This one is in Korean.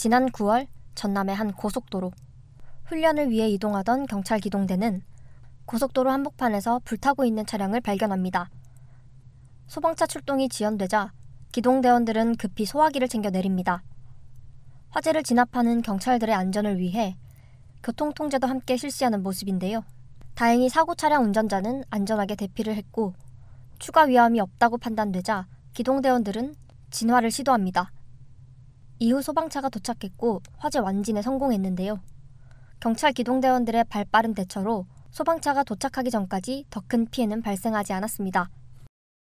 지난 9월 전남의 한 고속도로 훈련을 위해 이동하던 경찰 기동대는 고속도로 한복판에서 불타고 있는 차량을 발견합니다. 소방차 출동이 지연되자 기동대원들은 급히 소화기를 챙겨 내립니다. 화재를 진압하는 경찰들의 안전을 위해 교통 통제도 함께 실시하는 모습인데요. 다행히 사고 차량 운전자는 안전하게 대피를 했고 추가 위험이 없다고 판단되자 기동대원들은 진화를 시도합니다. 이후 소방차가 도착했고 화재 완진에 성공했는데요. 경찰 기동대원들의 발빠른 대처로 소방차가 도착하기 전까지 더 큰 피해는 발생하지 않았습니다.